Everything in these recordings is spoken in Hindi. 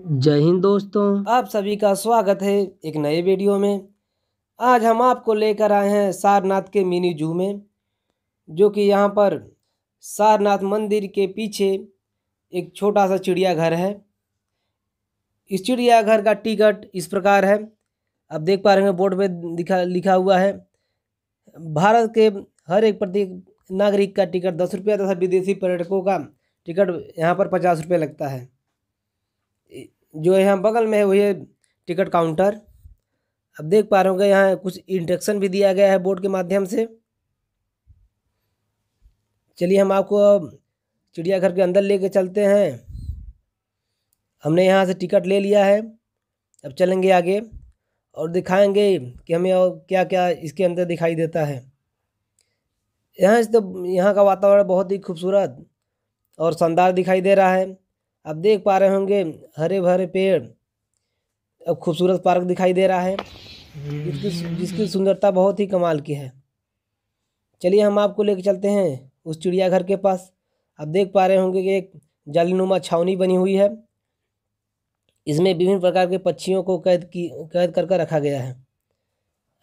जय हिंद दोस्तों आप सभी का स्वागत है एक नए वीडियो में आज हम आपको लेकर आए हैं सारनाथ के मिनी जू में जो कि यहाँ पर सारनाथ मंदिर के पीछे एक छोटा सा चिड़ियाघर है इस चिड़ियाघर का टिकट इस प्रकार है आप देख पा रहे हैं बोर्ड पे दिखा लिखा हुआ है भारत के हर एक प्रति नागरिक का टिकट दस रुपया तथा विदेशी पर्यटकों का टिकट यहाँ पर पचास रुपये लगता है जो यहाँ बगल में है वही है टिकट काउंटर अब देख पा रहे होंगे यहाँ कुछ इंट्रक्शन भी दिया गया है बोर्ड के माध्यम से चलिए हम आपको चिड़ियाघर के अंदर लेके चलते हैं हमने यहाँ से टिकट ले लिया है अब चलेंगे आगे और दिखाएंगे कि हमें और क्या क्या इसके अंदर दिखाई देता है यहाँ से तो यहाँ का वातावरण बहुत ही खूबसूरत और शानदार दिखाई दे रहा है आप देख पा रहे होंगे हरे भरे पेड़ अब खूबसूरत पार्क दिखाई दे रहा है जिसकी जिसकी सुंदरता बहुत ही कमाल की है चलिए हम आपको लेकर चलते हैं उस चिड़ियाघर के पास आप देख पा रहे होंगे कि एक जालीनुमा छावनी बनी हुई है इसमें विभिन्न प्रकार के पक्षियों को कैद की कैद कर कर रखा गया है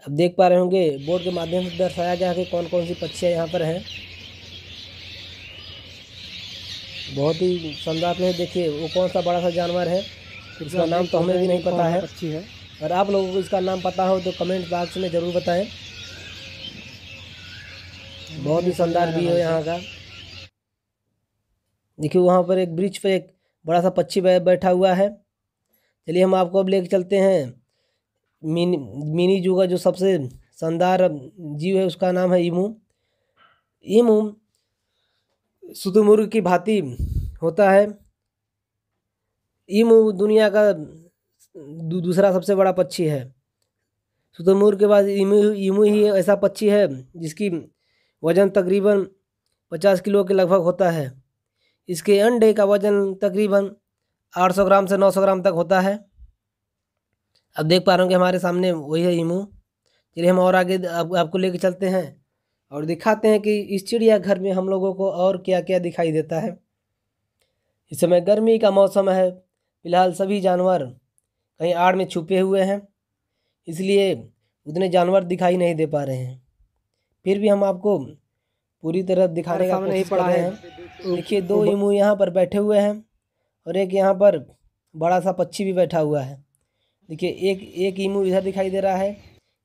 अब देख पा रहे होंगे बोर्ड के माध्यम से दर्शाया गया है कि कौन कौन सी पक्षियाँ यहाँ पर हैं बहुत ही शानदार में देखिए वो कौन सा बड़ा सा जानवर है इसका नाम तो हमें भी नहीं पता है अच्छी है अगर आप लोगों को इसका नाम पता हो तो कमेंट बॉक्स में ज़रूर बताएं बहुत ही शानदार भी है यहाँ का देखिए वहाँ पर एक ब्रिज पर एक बड़ा सा पक्षी बैठा हुआ है चलिए हम आपको अब लेके चलते हैं मिनी मिनी जू का जो सबसे शानदार जीव है उसका नाम है इमू इमू शुतुमुर्ग की भांति होता है ईम दुनिया का दूसरा सबसे बड़ा पक्षी है शुतुमुर्ग के बाद ईमू ईमू ही ऐसा पक्षी है जिसकी वज़न तकरीबन पचास किलो के लगभग होता है इसके अंडे का वज़न तकरीबन आठ सौ ग्राम से नौ सौ ग्राम तक होता है अब देख पा रहे होंगे हमारे सामने वही है ईमू चलिए हम और आगे आप, आपको लेके चलते हैं और दिखाते हैं कि इस चिड़ियाघर में हम लोगों को और क्या क्या दिखाई देता है इस समय गर्मी का मौसम है फिलहाल सभी जानवर कहीं आड़ में छुपे हुए हैं इसलिए उतने जानवर दिखाई नहीं दे पा रहे हैं फिर भी हम आपको पूरी तरह दिखाने का नहीं पड़ा है देखिए दो इमू यहाँ पर बैठे हुए हैं और एक यहाँ पर बड़ा सा पक्षी भी बैठा हुआ है देखिए एक एक इमू इधर दिखाई दे रहा है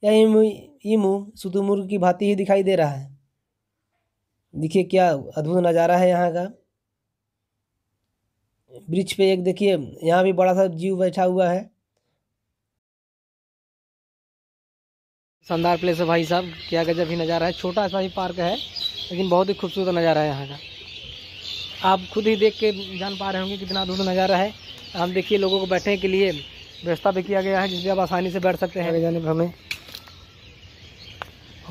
ये मुँह सुतुमुर्ग की भांति ही दिखाई दे रहा है देखिए क्या अद्भुत नज़ारा है यहाँ का वृक्ष पे एक देखिए यहाँ भी बड़ा सा जीव बैठा हुआ है शानदार प्लेस है भाई साहब क्या गजब ही नज़ारा है छोटा सा ही पार्क है लेकिन बहुत ही खूबसूरत नज़ारा है यहाँ का आप खुद ही देख के जान पा रहे होंगे कितना अद्भुत नज़ारा है हम देखिए लोगों को बैठने के लिए व्यवस्था भी किया गया है जिससे आप आसानी से बैठ सकते हैं जाने पर हमें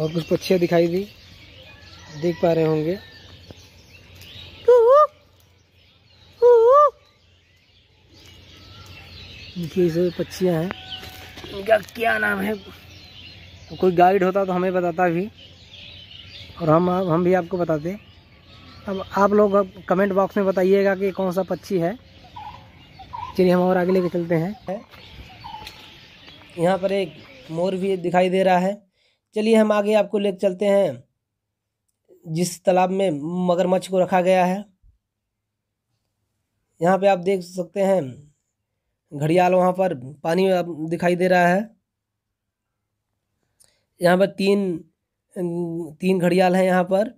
और कुछ पक्षियाँ दिखाई दी देख पा रहे होंगे इसे पक्षियाँ हैं इनका क्या नाम है तो कोई गाइड होता तो हमें बताता भी और हम हम भी आपको बताते अब आप लोग अब कमेंट बॉक्स में बताइएगा कि कौन सा पक्षी है चलिए हम और आगे लेके चलते हैं यहाँ पर एक मोर भी दिखाई दे रहा है चलिए हम आगे आपको लेकर चलते हैं जिस तालाब में मगरमच्छ को रखा गया है यहाँ पे आप देख सकते हैं घड़ियाल वहाँ पर पानी दिखाई दे रहा है यहाँ पर तीन तीन घड़ियाल हैं यहाँ पर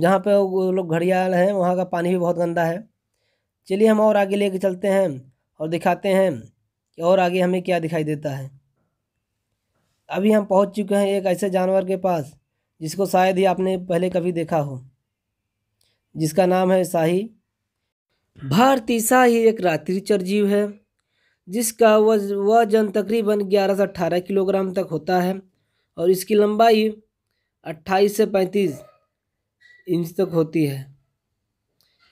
जहाँ पे वो लोग घड़ियाल हैं वहाँ का पानी भी बहुत गंदा है चलिए हम और आगे लेके चलते हैं और दिखाते हैं कि और आगे हमें क्या दिखाई देता है अभी हम पहुंच चुके हैं एक ऐसे जानवर के पास जिसको शायद ही आपने पहले कभी देखा हो जिसका नाम है शाही भारतीय शाही एक रात्रिचर जीव है जिसका वजन तकरीबन 11 से 18 किलोग्राम तक होता है और इसकी लंबाई 28 से 35 इंच तक होती है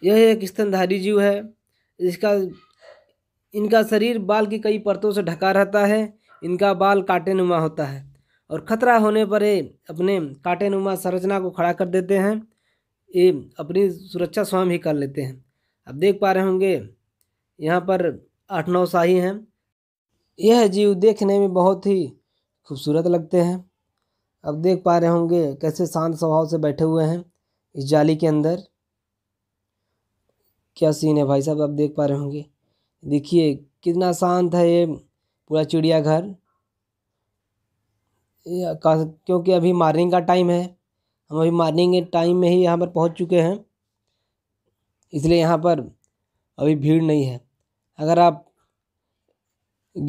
यह एक स्तनधारी जीव है इसका इनका शरीर बाल की कई परतों से ढका रहता है इनका बाल नुमा होता है और ख़तरा होने पर ये अपने नुमा संरचना को खड़ा कर देते हैं ये अपनी सुरक्षा स्वयं ही कर लेते हैं अब देख पा रहे होंगे यहाँ पर आठ नौ शाही हैं यह जीव देखने में बहुत ही खूबसूरत लगते हैं अब देख पा रहे होंगे कैसे शांत स्वभाव से बैठे हुए हैं इस जाली के अंदर क्या सीन है भाई साहब आप देख पा रहे होंगे देखिए कितना शांत है ये पूरा चिड़ियाघर क्योंकि अभी मॉर्निंग का टाइम है हम अभी मॉर्निंग के टाइम में ही यहाँ पर पहुँच चुके हैं इसलिए यहाँ पर अभी भीड़ नहीं है अगर आप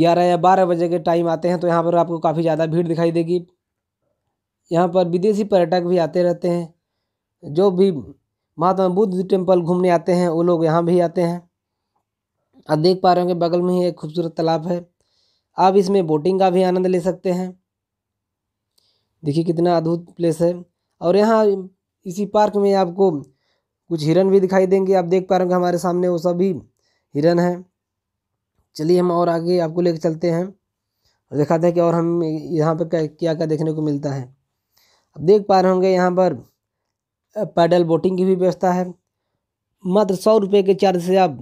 ग्यारह या बारह बजे के टाइम आते हैं तो यहाँ पर आपको काफ़ी ज़्यादा भीड़ दिखाई देगी यहाँ पर विदेशी पर्यटक भी आते रहते हैं जो भी महात्मा बुद्ध टेम्पल घूमने आते हैं वो लोग यहाँ भी आते हैं आप देख पा रहे होंगे बगल में ही एक खूबसूरत तालाब है आप इसमें बोटिंग का भी आनंद ले सकते हैं देखिए कितना अद्भुत प्लेस है और यहाँ इसी पार्क में आपको कुछ हिरन भी दिखाई देंगे आप देख पा रहे होंगे हमारे सामने वो सभी हिरन हैं चलिए हम और आगे आपको लेकर चलते हैं और दिखाते हैं कि और हम यहाँ पर क्या क्या क्या देखने को मिलता है अब देख पा रहे होंगे यहाँ पर पैडल बोटिंग की भी व्यवस्था है मात्र सौ रुपये के चार्ज से आप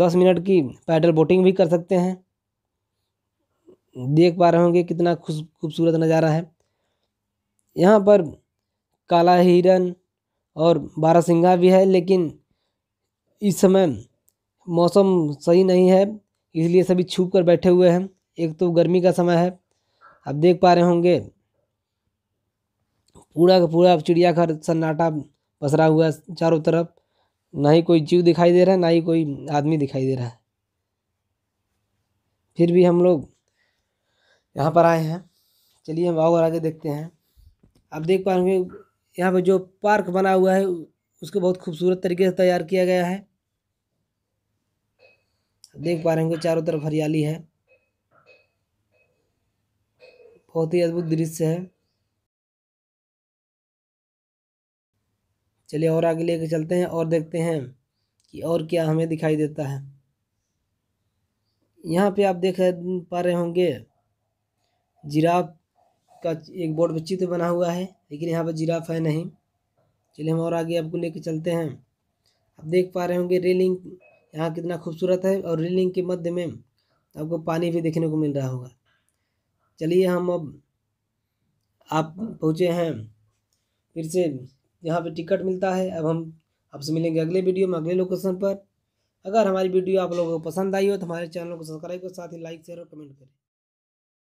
दस मिनट की पैडल बोटिंग भी कर सकते हैं देख पा रहे होंगे कितना खूबसूरत नज़ारा है यहाँ पर काला हिरन और बारहसिंगा भी है लेकिन इस समय मौसम सही नहीं है इसलिए सभी छुप कर बैठे हुए हैं एक तो गर्मी का समय है आप देख पा रहे होंगे पूरा का पूरा चिड़ियाघर सन्नाटा पसरा हुआ है चारों तरफ ना ही कोई जीव दिखाई दे रहा है ना ही कोई आदमी दिखाई दे रहा है फिर भी हम लोग यहाँ पर आए हैं चलिए हम और आगे देखते हैं आप देख पा रहे यहाँ पर जो पार्क बना हुआ है उसको बहुत खूबसूरत तरीके से तैयार किया गया है देख पा रहे होंगे चारों तरफ हरियाली है बहुत ही अद्भुत दृश्य है चलिए और आगे लेके चलते हैं और देखते हैं कि और क्या हमें दिखाई देता है यहाँ पे आप देख पा रहे होंगे जिराफ का एक बोर्ड पर चित्र बना हुआ है लेकिन यहाँ पर जिराफ है नहीं चलिए हम और आगे आपको लेके चलते हैं आप देख पा रहे होंगे रेलिंग यहाँ कितना खूबसूरत है और रेलिंग के मध्य में आपको पानी भी देखने को मिल रहा होगा चलिए हम अब आप पहुँचे हैं फिर से यहाँ पे टिकट मिलता है अब हम आपसे मिलेंगे अगले वीडियो में अगले लोकेशन पर अगर हमारी वीडियो आप लोगों को पसंद आई हो तो हमारे चैनल को सब्सक्राइब करें साथ ही लाइक शेयर और कमेंट करें